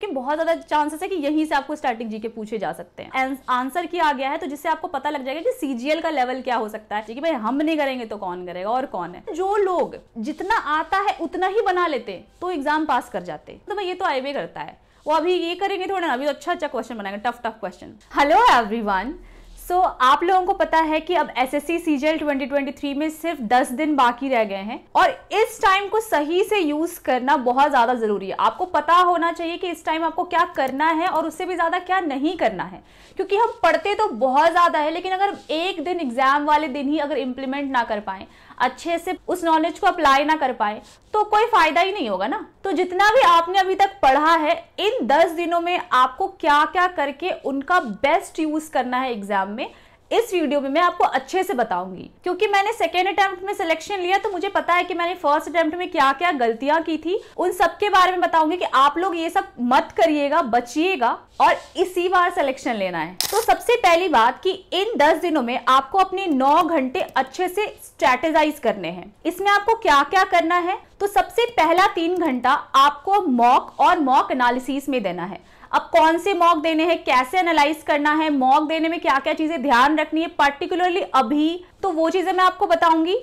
कि बहुत ज्यादा चांसेस है कि यहीं से आपको स्टार्टिंग जी के पूछे जा सकते हैं आंसर किया गया है तो जिससे आपको पता लग जाएगा कि सीजीएल का लेवल क्या हो सकता है कि भाई हम नहीं करेंगे तो कौन करेगा और कौन है जो लोग जितना आता है उतना ही बना लेते तो एग्जाम पास कर जाते तो भाई ये तो आईवे करता है वो अभी ये करेंगे थोड़ा ना अभी तो अच्छा अच्छा क्वेश्चन बनाएंगे tough tough question hello everyone so so, आप लोगों को पता है कि अब एस एस सी 2023 में सिर्फ 10 दिन बाकी रह गए हैं और इस टाइम को सही से यूज करना बहुत ज्यादा जरूरी है आपको पता होना चाहिए कि इस टाइम आपको क्या करना है और उससे भी ज्यादा क्या नहीं करना है क्योंकि हम पढ़ते तो बहुत ज्यादा है लेकिन अगर एक दिन एग्जाम वाले दिन ही अगर इम्प्लीमेंट ना कर पाए अच्छे से उस नॉलेज को अप्लाई ना कर पाए तो कोई फायदा ही नहीं होगा ना तो जितना भी आपने अभी तक पढ़ा है इन दस दिनों में आपको क्या क्या करके उनका बेस्ट यूज करना है एग्जाम में इस वीडियो में मैं आपको अच्छे से बताऊंगी क्योंकि मैंने सेकेंड अटेम्प्ट में सिलेक्शन लिया तो मुझे पता है कि मैंने फर्स्ट अटेम्प्ट में क्या क्या गलतियां की थी उन सब के बारे में बताऊंगी कि आप लोग ये सब मत करिएगा बचिएगा और इसी बार सिलेक्शन लेना है तो सबसे पहली बात कि इन दस दिनों में आपको अपने नौ घंटे अच्छे से स्ट्रेटेजाइज करने हैं इसमें आपको क्या क्या करना है तो सबसे पहला तीन घंटा आपको मॉक और मॉक एनालिसिस में देना है अब कौन से मॉक देने हैं कैसे एनालाइज करना है मॉक देने में क्या क्या चीजें ध्यान रखनी है पर्टिकुलरली अभी तो वो चीजें मैं आपको बताऊंगी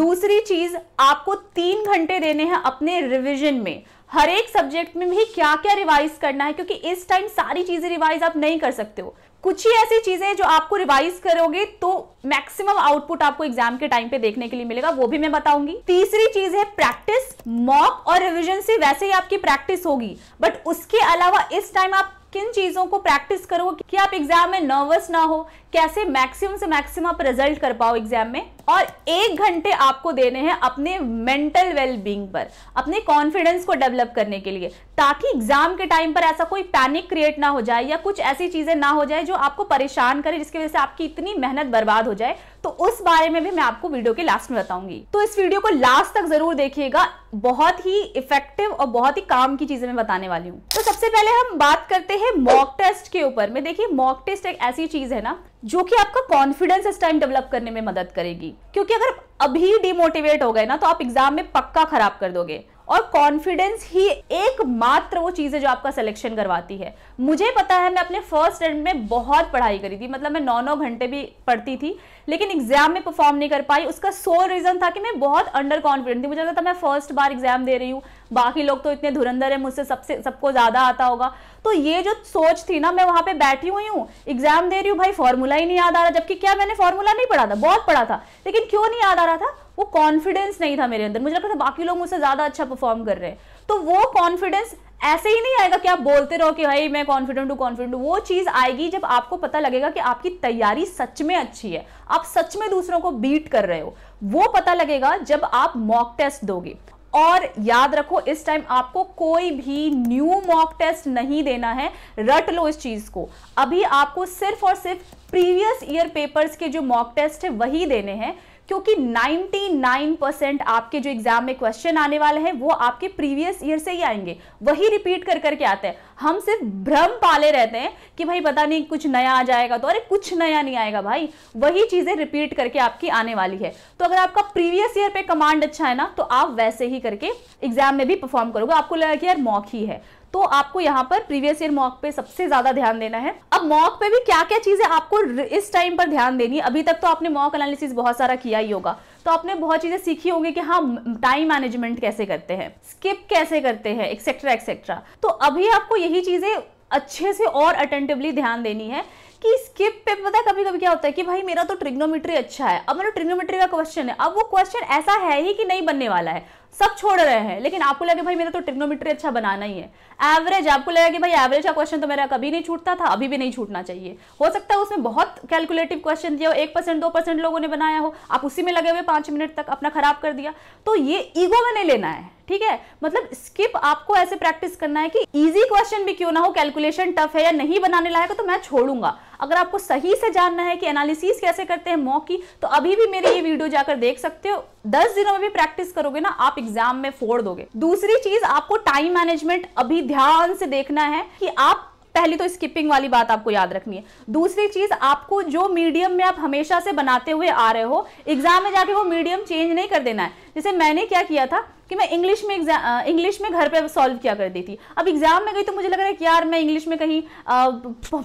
दूसरी चीज आपको तीन घंटे देने हैं अपने रिविजन में हर एक सब्जेक्ट में भी क्या क्या रिवाइज करना है क्योंकि इस टाइम सारी चीजें रिवाइज आप नहीं कर सकते हो कुछ ही ऐसी चीजें हैं जो आपको रिवाइज करोगे तो मैक्सिमम आउटपुट आपको एग्जाम के टाइम पे देखने के लिए मिलेगा वो भी मैं बताऊंगी तीसरी चीज है प्रैक्टिस मॉक और रिविजन से वैसे ही आपकी प्रैक्टिस होगी बट उसके अलावा इस टाइम आप किन चीजों को प्रैक्टिस करो कि आप एग्जाम में नर्वस ना हो कैसे मैक्सिमम से मैक्सिमम आप रिजल्ट कर पाओ एग्जाम में और एक घंटे आपको देने हैं अपने मेंटल वेलबींग पर अपने कॉन्फिडेंस को डेवलप करने के लिए ताकि एग्जाम के टाइम पर ऐसा कोई पैनिक क्रिएट ना हो जाए या कुछ ऐसी चीजें ना हो जाए जो आपको परेशान करे जिसकी वजह से आपकी इतनी मेहनत बर्बाद हो जाए तो उस बारे में भी मैं आपको वीडियो के लास्ट में बताऊंगी तो इस वीडियो को लास्ट तक जरूर देखिएगा बहुत ही इफेक्टिव और बहुत ही काम की चीजें मैं बताने वाली हूँ तो सबसे पहले हम बात करते हैं मॉक टेस्ट के ऊपर में देखिए मॉक टेस्ट एक ऐसी चीज है ना जो कि आपका कॉन्फिडेंस इस टाइम डेवलप करने में मदद करेगी क्योंकि अगर अभी डिमोटिवेट हो गए ना तो आप एग्जाम में पक्का खराब कर दोगे और कॉन्फिडेंस ही एक मात्र वो चीज़ है जो आपका सिलेक्शन करवाती है मुझे पता है मैं अपने फर्स्ट अटेम्प्ट में बहुत पढ़ाई करी थी मतलब मैं नौ नौ घंटे भी पढ़ती थी लेकिन एग्जाम में परफॉर्म नहीं कर पाई उसका सोल रीज़न था कि मैं बहुत अंडर कॉन्फिडेंट थी मुझे लगता था मैं फर्स्ट बार एग्जाम दे रही हूँ बाकी लोग तो इतने धुरंधर है मुझसे सबसे सबको ज़्यादा आता होगा तो ये जो सोच थी ना मैं वहाँ पे बैठी हुई हूँ एग्जाम दे रही हूँ भाई फॉर्मूला ही नहीं याद आ रहा जबकि क्या मैंने फॉर्मूला नहीं पढ़ा था बहुत पढ़ा था लेकिन क्यों नहीं याद आ रहा था वो कॉन्फिडेंस नहीं था मेरे अंदर मुझे लगता था बाकी लोग मुझसे ज़्यादा अच्छा परफॉर्म कर रहे हैं तो वो कॉन्फिडेंस ऐसे ही नहीं आएगा कि आप बोलते रहो कि भाई मैं कॉन्फिडेंट हूँ कॉन्फिडेंट हूँ वो चीज़ आएगी जब आपको पता लगेगा कि आपकी तैयारी सच में अच्छी है आप सच में दूसरों को बीट कर रहे हो वो पता लगेगा जब आप मॉक टेस्ट दोगे और याद रखो इस टाइम आपको कोई भी न्यू मॉक टेस्ट नहीं देना है रट लो इस चीज़ को अभी आपको सिर्फ और सिर्फ प्रीवियस ईयर पेपर्स के जो मॉक टेस्ट है वही देने हैं क्योंकि 99% आपके जो एग्जाम में क्वेश्चन आने वाले हैं वो आपके प्रीवियस ईयर से ही आएंगे वही रिपीट कर करके आते हैं हम सिर्फ भ्रम पाले रहते हैं कि भाई पता नहीं कुछ नया आ जाएगा तो अरे कुछ नया नहीं आएगा भाई वही चीजें रिपीट करके आपकी आने वाली है तो अगर आपका प्रीवियस ईयर पे कमांड अच्छा है ना तो आप वैसे ही करके एग्जाम में भी परफॉर्म करोगे आपको लगा कि यार मौक ही है तो आपको यहाँ पर प्रीवियस ईयर मॉक पे सबसे ज्यादा ध्यान देना है अब मॉक पे भी क्या क्या चीजें आपको इस टाइम पर ध्यान देनी है अभी तक तो आपने मॉक एनालिसिस बहुत सारा किया ही होगा तो आपने बहुत चीजें सीखी होंगी कि हाँ टाइम मैनेजमेंट कैसे करते हैं स्किप कैसे करते हैं एक्सेट्रा एक्सेट्रा तो अभी आपको यही चीजें अच्छे से और अटेंटिवली ध्यान देनी है कि स्किप पे पता है कभी कभी क्या होता है कि भाई मेरा तो ट्रिग्नोमेट्री अच्छा है अब मेरा ट्रिग्नोमेट्री का क्वेश्चन है अब वो क्वेश्चन ऐसा है ही कि नहीं बनने वाला है सब छोड़ रहे हैं लेकिन आपको लगे भाई मेरा तो ट्रिग्नोमीट्री अच्छा बनाना ही है एवरेज आपको लगा कि भाई एवरेज का क्वेश्चन तो मेरा कभी नहीं छूटता था अभी भी नहीं छूटना चाहिए हो सकता है उसमें बहुत कैलकुलेटिव क्वेश्चन दिया हो एक परसेंट दो परसेंट लोगों ने बनाया हो आप उसी में लगे हुए पांच मिनट तक अपना खराब कर दिया तो ये ईगो में नहीं लेना है ठीक है मतलब स्किप आपको ऐसे प्रैक्टिस करना है कि इजी क्वेश्चन भी क्यों ना हो कैलकुलेशन टफ है या नहीं बनाने लायक तो मैं छोड़ूंगा अगर आपको सही से जानना है कि एनालिसिस कैसे करते हैं मॉक की तो अभी भी मेरे ये वीडियो जाकर देख सकते हो दस दिनों में भी प्रैक्टिस करोगे ना आप एग्जाम में फोड़ दोगे दूसरी चीज आपको टाइम मैनेजमेंट अभी ध्यान से देखना है कि आप पहली तो स्किपिंग वाली बात आपको याद रखनी है दूसरी चीज आपको जो मीडियम में आप हमेशा से बनाते हुए आ रहे हो एग्जाम में जाके वो मीडियम चेंज नहीं कर देना है जैसे मैंने क्या किया था कि मैं इंग्लिश में इंग्लिश में घर पर सॉल्व किया करती थी अब एग्जाम में गई तो मुझे लग रहा है कि यार मैं इंग्लिश में कहीं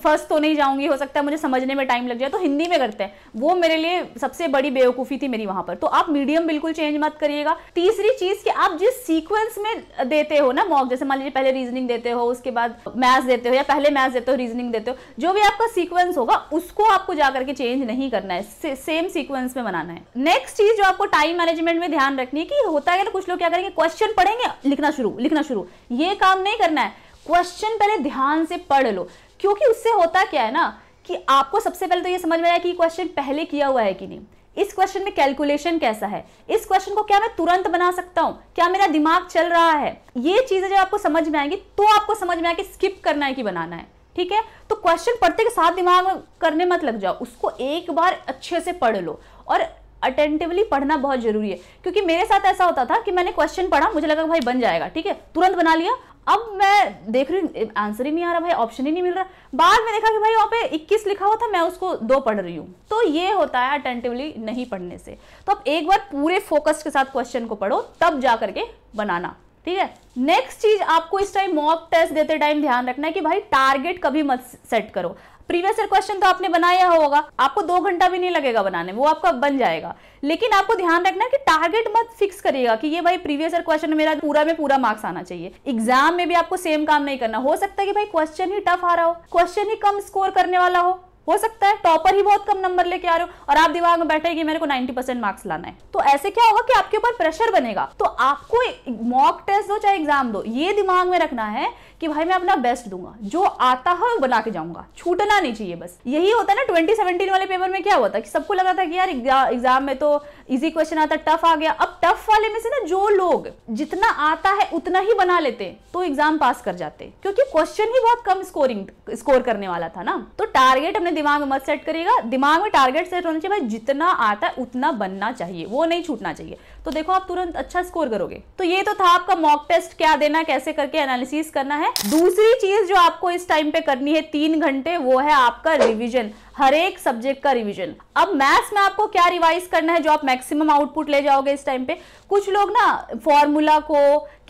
फर्स्ट तो नहीं जाऊंगी हो सकता है मुझे समझने में टाइम लग जाए तो हिंदी में करते हैं वो मेरे लिए सबसे बड़ी बेवकूफ़ी थी मेरी वहाँ पर तो आप मीडियम बिल्कुल चेंज मत करिएगा तीसरी चीज़ कि आप जिस सीक्वेंस में देते हो ना मॉक जैसे मान लीजिए पहले रीजनिंग देते हो उसके बाद मैथ्स देते हो या पहले मैथ्स देते हो रीजनिंग देते हो जो भी आपका सीक्वेंस होगा उसको आपको जाकर के चेंज नहीं करना है से, सेम सीक्वेंस में बनाना है नेक्स्ट चीज़ जो आपको टाइम मैनेजमेंट में ध्यान रखनी है कि होता है ना कुछ लोग क्या करेंगे क्वेश्चन पढ़ेंगे लिखना शुरू लिखना शुरू ये काम नहीं करना है क्वेश्चन पहले ध्यान से पढ़ लो क्योंकि उससे होता क्या है ना कि आपको सबसे पहले तो ये समझ में आया कि क्वेश्चन पहले किया हुआ है कि नहीं इस क्वेश्चन में कैलकुलेशन कैसा है इस क्वेश्चन को क्या मैं तुरंत बना सकता हूं क्या मेरा दिमाग चल रहा है ये चीजें जब आपको समझ में आएंगी तो आपको समझ में आए कि स्किप करना है कि बनाना है ठीक है तो क्वेश्चन पढ़ते के साथ दिमाग करने मत लग जाओ उसको एक बार अच्छे से पढ़ लो और अटेंटिवली पढ़ना बहुत जरूरी है क्योंकि मेरे साथ ऐसा होता था कि मैंने क्वेश्चन पढ़ा मुझे लगा भाई बन जाएगा ठीक है तुरंत बना लिया अब मैं देख रही हूँ आंसर ही नहीं आ रहा भाई ऑप्शन ही नहीं मिल रहा बाद में देखा कि भाई वहाँ पे 21 लिखा हुआ था मैं उसको दो पढ़ रही हूँ तो ये होता है अटेंटिवली नहीं पढ़ने से तो अब एक बार पूरे फोकस के साथ क्वेश्चन को पढ़ो तब जा करके बनाना ठीक है नेक्स्ट चीज आपको इस टाइम मॉक टेस्ट देते टाइम ध्यान रखना है कि भाई टारगेट कभी मत सेट करो प्रीवियस क्वेश्चन तो आपने बनाया होगा आपको दो घंटा भी नहीं लगेगा बनाने वो आपका बन जाएगा लेकिन आपको ध्यान रखना कि टारगेट मत फिक्स करिएगा कि ये भाई प्रीवियस ईयर क्वेश्चन मेरा पूरा में पूरा मार्क्स आना चाहिए एग्जाम में भी आपको सेम काम नहीं करना हो सकता है कि भाई क्वेश्चन ही टफ आ रहा हो क्वेश्चन ही कम स्कोर करने वाला हो हो सकता है टॉपर ही बहुत कम नंबर लेके आ रहे हो और आप दिमाग में बैठे कि मेरे को 90 परसेंट मार्क्स लाना है तो ऐसे क्या होगा कि आपके ऊपर प्रेशर बनेगा तो आपको मॉक टेस्ट दो चाहे एग्जाम दो ये दिमाग में रखना है कि भाई मैं अपना बेस्ट दूंगा जो आता है वो बना के जाऊंगा छूटना नहीं चाहिए बस यही होता है ना ट्वेंटी वाले पेपर में क्या हुआ था कि सबको लग रहा था कि यार एग्जाम में तो इजी क्वेश्चन आता टफ आ गया अब टफ वाले में से ना जो लोग जितना आता है उतना ही बना लेते तो एग्जाम पास कर जाते क्योंकि क्वेश्चन ही बहुत कम स्कोरिंग स्कोर करने वाला था ना तो टारगेट हमने दिमाग मत सेट करिएगा दिमाग में टारगेट सेट होना चाहिए भाई जितना आता है उतना बनना चाहिए वो नहीं छूटना चाहिए तो देखो आप तुरंत अच्छा स्कोर करोगे तो ये तो था आपका मॉक टेस्ट क्या देना कैसे करके एनालिसिस करना है दूसरी चीज जो आपको इस टाइम पे करनी है तीन घंटे वो है आपका रिविजन हर एक सब्जेक्ट का रिविजन अब मैथ्स में आपको क्या रिवाइज करना है जो आप मैक्सिमम आउटपुट ले जाओगे इस टाइम पे कुछ लोग ना फॉर्मूला को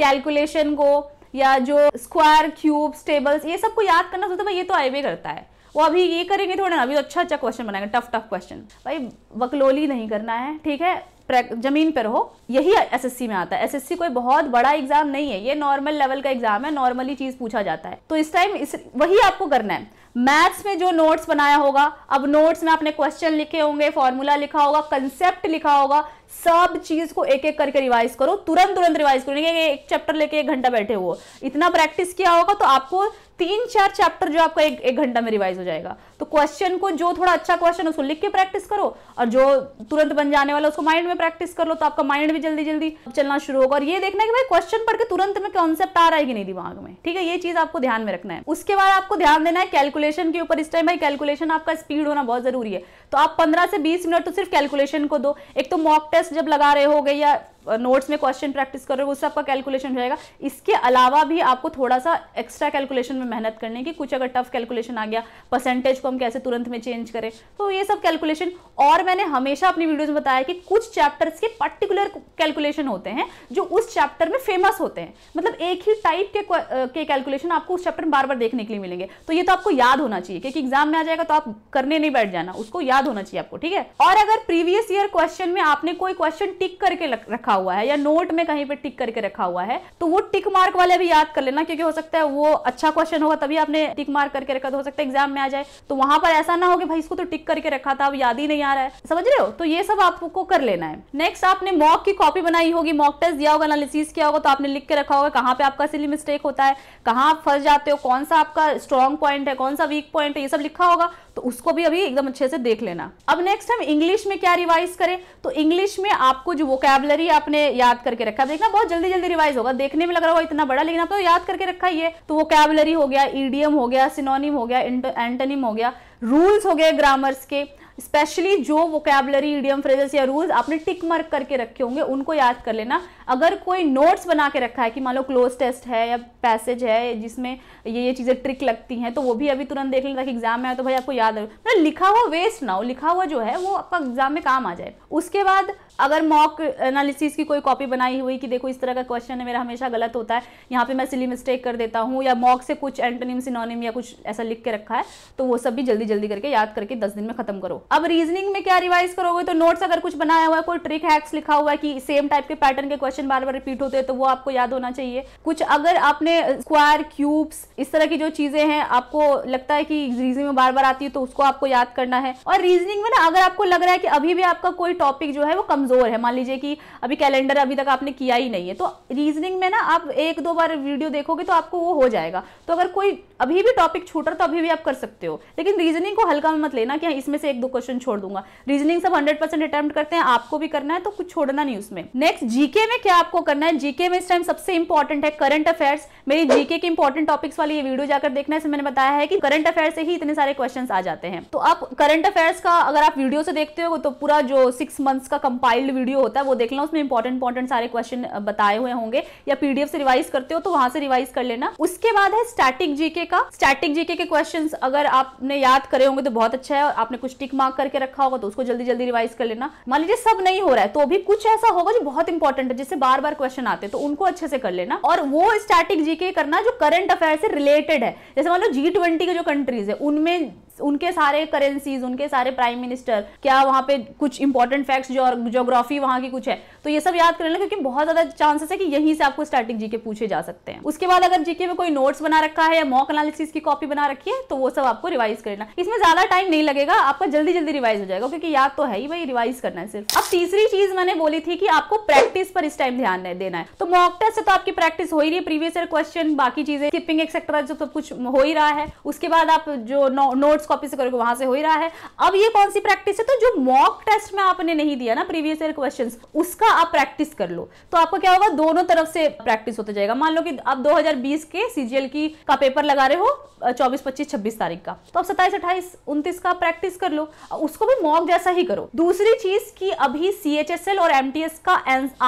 कैलकुलेशन को या जो स्क्वायर क्यूब्स टेबल्स ये सबको याद करना सोचते भाई ये तो आईवे करता है वो अभी ये करेंगे थोड़ा ना अभी अच्छा अच्छा क्वेश्चन बनाएंगे टफ टफ क्वेश्चन भाई वकलोली नहीं करना है ठीक है जमीन पर रहो यही एसएससी में आता है एसएससी कोई बहुत बड़ा एग्जाम नहीं है ये नॉर्मल लेवल का एग्जाम है नॉर्मली चीज पूछा जाता है तो इस टाइम इस वही आपको करना है मैथ्स में जो नोट्स बनाया होगा अब नोट्स में आपने क्वेश्चन लिखे होंगे फॉर्मूला लिखा होगा कंसेप्ट लिखा होगा सब चीज को एक एक करके रिवाइज करो तुरंत तुरंत रिवाइज करो नहीं एक चैप्टर लेके एक घंटा बैठे हो इतना प्रैक्टिस किया होगा तो आपको तीन चार चैप्टर जो आपका एक एक घंटा में रिवाइज हो जाएगा तो क्वेश्चन को जो थोड़ा अच्छा क्वेश्चन उसको लिख के प्रैक्टिस करो और जो तुरंत बन जाने वाला उसको माइंड में प्रैक्टिस कर लो तो आपका माइंड भी जल्दी जल्दी चलना शुरू होगा और ये देखना कि भाई क्वेश्चन पढ़ के तुरंत में कॉन्सेप्ट आ रहा है कि नहीं दिमाग में ठीक है ये चीज आपको ध्यान में रखना है उसके बाद आपको ध्यान देना है कैलकुलेशन के ऊपर इस टाइम भाई कैलकुलेशन आपका स्पीड होना बहुत जरूरी है तो आप पंद्रह से बीस मिनट तो सिर्फ कैलकुलेशन को दो एक तो मॉक टेस्ट जब लगा रहे हो या नोट्स में क्वेश्चन प्रैक्टिस कर रहे हो उस सबका कैलकुलेशन हो जाएगा इसके अलावा भी आपको थोड़ा सा एक्स्ट्रा कैलकुलेशन में मेहनत करने की कुछ अगर टफ कैलकुलेशन आ गया परसेंटेज को हम कैसे तुरंत में चेंज करें तो ये सब कैलकुलेशन और मैंने हमेशा अपनी वीडियोज में बताया कि कुछ चैप्टर्स के पर्टिकुलर कैलकुलेशन होते हैं जो उस चैप्टर में फेमस होते हैं मतलब एक ही टाइप के के कैलकुलेशन आपको उस चैप्टर में बार बार देखने के लिए मिलेंगे तो ये तो आपको याद होना चाहिए क्योंकि एग्जाम में आ जाएगा तो आप करने नहीं बैठ जाना उसको याद होना चाहिए आपको ठीक है और अगर प्रीवियस ईयर क्वेश्चन में आपने कोई क्वेश्चन टिक करके रखा रखा हुआ है या नोट में कहीं पे टिक करके रखा हुआ है तो वो टिक मार्क वाले भी याद कर लेना क्योंकि हो सकता है वो अच्छा क्वेश्चन होगा तभी आपने टिक मार्क करके रखा तो हो सकता है एग्जाम में आ जाए तो वहां पर ऐसा ना हो कि भाई इसको तो टिक करके रखा था अब याद ही नहीं आ रहा है समझ रहे हो तो ये सब आपको कर लेना है नेक्स्ट आपने मॉक की कॉपी बनाई होगी मॉक टेस्ट दिया होगा एनालिसिस किया होगा तो आपने लिख के रखा होगा कहाँ पे आपका सिली मिस्टेक होता है कहाँ आप फंस जाते हो कौन सा आपका स्ट्रॉन्ग पॉइंट है कौन सा वीक पॉइंट है ये सब लिखा होगा तो उसको भी अभी एकदम अच्छे से देख लेना अब नेक्स्ट हम इंग्लिश में क्या रिवाइज करें तो इंग्लिश में आपको जो वोकेबलरी आप आपने याद करके रखा देखना बहुत जल्दी जल्दी रिवाइज होगा देखने में लग रहा होगा इतना बड़ा लेकिन आप तो याद करके रखा ही है तो वो कैबलरी हो गया ईडियम हो गया सिनोनिम हो गया एंटनिम हो गया रूल्स हो गए ग्रामर्स के स्पेशली जो वोकेबलरी ईडियम फ्रेजेस या रूल्स आपने टिक मार्क करके रखे होंगे उनको याद कर लेना अगर कोई नोट्स बना के रखा है कि मान लो क्लोज टेस्ट है या पैसेज है जिसमें ये ये चीज़ें ट्रिक लगती हैं तो वो भी अभी तुरंत देख लें ताकि एग्जाम में आए तो भाई आपको याद रहे मतलब लिखा हुआ वेस्ट ना हो लिखा हुआ जो है वो आपका एग्जाम में काम आ जाए उसके बाद अगर मॉक एनालिसिस की कोई कॉपी बनाई हुई कि देखो इस तरह का क्वेश्चन है मेरा हमेशा गलत होता है यहाँ पे मैं सिली मिस्टेक कर देता हूँ या मॉक से कुछ एंटोनिम सिनोनिम या कुछ ऐसा लिख के रखा है तो वो सब भी जल्दी जल्दी करके याद करके दस दिन में खत्म करो अब रीजनिंग में क्या रिवाइज करोगे तो नोट्स अगर कुछ बनाया हुआ है कोई ट्रिक हैक्स लिखा हुआ है कि सेम टाइप के पैटर्न के क्वेश्चन बार बार रिपीट होते हैं तो वो आपको याद होना चाहिए कुछ अगर आपने स्क्वायर क्यूब्स इस तरह की जो चीजें हैं आपको लगता है कि रीजनिंग में बार बार आती है तो उसको आपको याद करना है और रीजनिंग में ना अगर आपको लग रहा है कि अभी भी आपका कोई टॉपिक जो है वो कम कमज़ोर है मान लीजिए कि अभी कैलेंडर अभी तक आपने किया ही नहीं है तो रीजनिंग में ना आप एक दो बार वीडियो देखोगे तो आपको वो हो जाएगा तो अगर कोई अभी भी टॉपिक छूट रहा तो अभी भी आप कर सकते हो लेकिन रीजनिंग को हल्का में मत लेना कि हाँ, इसमें से एक दो क्वेश्चन छोड़ दूंगा रीजनिंग सब हंड्रेड परसेंट करते हैं आपको भी करना है तो कुछ छोड़ना नहीं उसमें नेक्स्ट जीके में क्या आपको करना है जीके में इस टाइम सबसे इंपॉर्टेंट है करंट अफेयर्स मेरी जीके के इंपॉर्टेंट टॉपिक्स वाली ये वीडियो जाकर देखना है मैंने बताया है कि करंट अफेयर से ही इतने सारे क्वेश्चन आ जाते हैं तो आप करंट अफेयर्स का अगर आप वीडियो से देखते हो तो पूरा जो सिक्स मंथ्स का कंपाइल कंपाइल्ड वीडियो होता है वो देख लेना उसमें इंपॉर्टेंट इंपॉर्टेंट सारे क्वेश्चन बताए हुए होंगे या पीडीएफ से रिवाइज करते हो तो वहां से रिवाइज कर लेना उसके बाद है स्टैटिक जीके का स्टैटिक जीके के क्वेश्चन अगर आपने याद करे होंगे तो बहुत अच्छा है और आपने कुछ टिक मार्क करके रखा होगा तो उसको जल्दी जल्दी रिवाइज कर लेना मान लीजिए सब नहीं हो रहा है तो भी कुछ ऐसा होगा जो बहुत इंपॉर्टेंट है जिससे बार बार क्वेश्चन आते हैं तो उनको अच्छे से कर लेना और वो स्टैटिक जीके करना जो करंट अफेयर से रिलेटेड है जैसे मान लो जी ट्वेंटी के जो कंट्रीज है उनमें उनके सारे करेंसीज उनके सारे प्राइम मिनिस्टर क्या वहाँ पे कुछ इंपॉर्टेंट फैक्ट्स जो जोग्राफी वहाँ की कुछ है तो ये सब याद कर लेना क्योंकि बहुत ज़्यादा चांसेस है कि यहीं से आपको स्टार्टिंग जीके पूछे जा सकते हैं उसके बाद अगर जीके में कोई नोट्स बना रखा है या मॉक एनालिसिस की कॉपी बना रखी है तो वो सब आपको रिवाइज करना इसमें ज़्यादा टाइम नहीं लगेगा आपका जल्दी जल्दी रिवाइज हो जाएगा क्योंकि याद तो है ही भाई रिवाइज करना है सिर्फ अब तीसरी चीज़ मैंने बोली थी कि आपको प्रैक्टिस पर इस टाइम ध्यान देना है तो मॉक टेस्ट से तो आपकी प्रैक्टिस हो ही रही है प्रीवियस ईयर क्वेश्चन बाकी चीज़ें स्किपिंग एक्सेट्रा जो सब कुछ हो ही रहा है उसके बाद आप जो नोट्स कॉपी से करोगे वहां से हो ही रहा है अब ये कौन सी प्रैक्टिस है तो जो मॉक टेस्ट में आपने नहीं दिया ना प्रीवियस ईयर क्वेश्चन उसका आप प्रैक्टिस कर लो तो आपको क्या होगा दोनों तरफ से प्रैक्टिस होता जाएगा मान लो कि आप 2020 के सीजीएल की का पेपर लगा रहे हो 24, 25, 26 तारीख का तो आप 27, 28, 29 का प्रैक्टिस कर लो उसको भी मॉक जैसा ही करो दूसरी चीज की अभी सीएचएसएल और एमटीएस का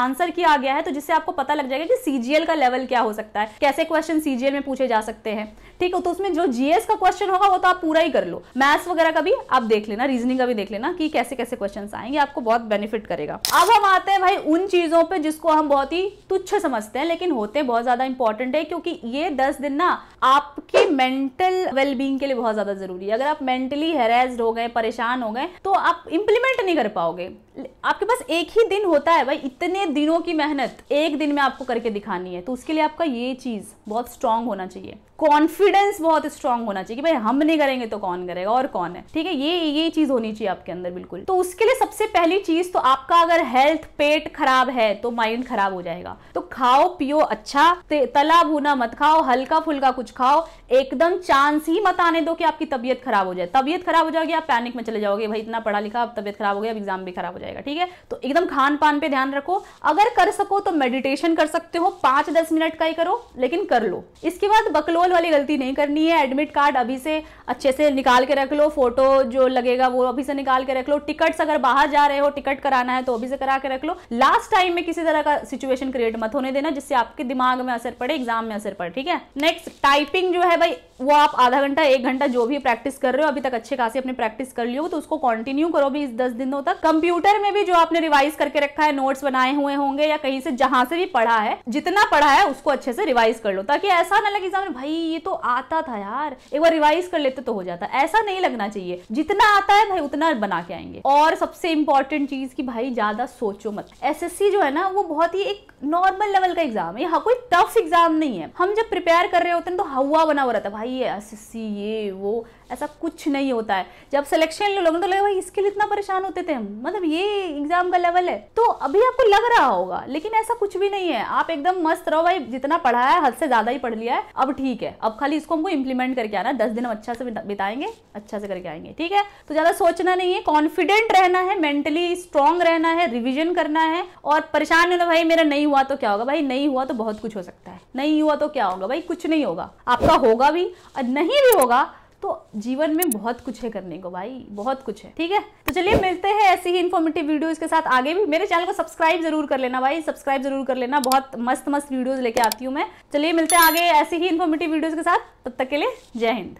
आंसर किया गया है तो जिससे आपको पता लग जाएगा कि सीजीएल का लेवल क्या हो सकता है कैसे क्वेश्चन सीजीएल में पूछे जा सकते हैं ठीक है तो उसमें जो जीएस का क्वेश्चन होगा वो तो आप पूरा ही कर लो मैथ्स वगैरह का भी आप देख लेना रीजनिंग का भी देख लेना कि कैसे कैसे क्वेश्चन आएंगे आपको बहुत बेनिफिट करेगा अब हम आते हैं भाई उन चीजों पर जिसको हम बहुत ही तुच्छ समझते हैं लेकिन होते बहुत ज्यादा इंपॉर्टेंट है क्योंकि ये दस दिन ना आपकी मेंटल वेलबींग के लिए बहुत ज्यादा जरूरी है अगर आप मेंटली हेरेज हो गए परेशान हो गए तो आप इंप्लीमेंट नहीं कर पाओगे आपके पास एक ही दिन होता है भाई इतने दिनों की मेहनत एक दिन में आपको करके दिखानी है तो उसके लिए आपका ये चीज़ बहुत स्ट्रांग होना चाहिए कॉन्फिडेंस बहुत स्ट्रांग होना चाहिए कि भाई हम नहीं करेंगे तो कौन करेगा और कौन है ठीक है ये ये चीज़ होनी चाहिए आपके अंदर बिल्कुल तो उसके लिए सबसे पहली चीज़ तो आपका अगर हेल्थ पेट खराब है तो माइंड खराब हो जाएगा तो खाओ पियो अच्छा तला भूना मत खाओ हल्का फुल्का कुछ खाओ एकदम चांस ही मत आने दो कि आपकी तबियत खराब हो जाए तबियत खराब हो जाएगी आप पैनिक में चले जाओगे भाई इतना पढ़ा लिखा अब तबियत खराब हो गया अब एग्जाम भी खराब हो जाएगा जाएगा ठीक है तो एकदम खान पान पे ध्यान रखो अगर कर सको तो मेडिटेशन कर सकते हो पांच दस मिनट का ही करो लेकिन कर लो इसके बाद बकलोल वाली गलती नहीं करनी है एडमिट कार्ड अभी से अच्छे से निकाल के रख लो फोटो जो लगेगा वो अभी से निकाल के रख लो टिकट्स अगर बाहर जा रहे हो टिकट कराना है तो अभी से करा के रख लो लास्ट टाइम में किसी तरह का सिचुएशन क्रिएट मत होने देना जिससे आपके दिमाग में असर पड़े एग्जाम में असर पड़े ठीक है नेक्स्ट टाइपिंग जो है भाई वो आप आधा घंटा एक घंटा जो भी प्रैक्टिस कर रहे हो अभी तक अच्छे खासे अपने प्रैक्टिस कर लियो तो उसको कंटिन्यू करो भी इस दस दिनों तक कंप्यूटर उत्तर में भी जो आपने रिवाइज करके रखा है नोट्स बनाए हुए होंगे या कहीं से जहां से भी पढ़ा है जितना पढ़ा है उसको अच्छे से रिवाइज कर लो ताकि ऐसा ना लगे एग्जाम में भाई ये तो आता था यार एक बार रिवाइज कर लेते तो हो जाता ऐसा नहीं लगना चाहिए जितना आता है भाई उतना बना के आएंगे और सबसे इंपॉर्टेंट चीज की भाई ज्यादा सोचो मत एस जो है ना वो बहुत ही एक नॉर्मल लेवल का एग्जाम है यहाँ कोई टफ एग्जाम नहीं है हम जब प्रिपेयर कर रहे होते हैं तो हवा बना हुआ रहता है भाई ये एस ये वो ऐसा कुछ नहीं होता है जब सिलेक्शन लोग तो लगे भाई इसके लिए इतना परेशान होते थे हम मतलब ये एग्जाम का लेवल है तो अभी आपको लग रहा होगा लेकिन ऐसा कुछ भी नहीं है आप एकदम मस्त रहो भाई जितना पढ़ा है हद से ज्यादा ही पढ़ लिया है अब ठीक है अब खाली इसको हमको इम्प्लीमेंट करके आना दस दिन हम अच्छा से बिताएंगे अच्छा से करके आएंगे ठीक है तो ज्यादा सोचना नहीं है कॉन्फिडेंट रहना है मेंटली स्ट्रांग रहना है रिविजन करना है और परेशान नहीं भाई मेरा नहीं हुआ तो क्या होगा भाई नहीं हुआ तो बहुत कुछ हो सकता है नहीं हुआ तो क्या होगा भाई कुछ नहीं होगा आपका होगा भी और नहीं भी होगा तो जीवन में बहुत कुछ है करने को भाई बहुत कुछ है ठीक है तो चलिए मिलते हैं ऐसी ही इन्फॉर्मेटिव वीडियोज के साथ आगे भी मेरे चैनल को सब्सक्राइब जरूर कर लेना भाई सब्सक्राइब जरूर कर लेना बहुत मस्त मस्त वीडियोज लेके आती हूँ मैं चलिए मिलते हैं आगे ऐसी ही इन्फॉर्मेटिव वीडियोज के साथ तब तक के लिए जय हिंद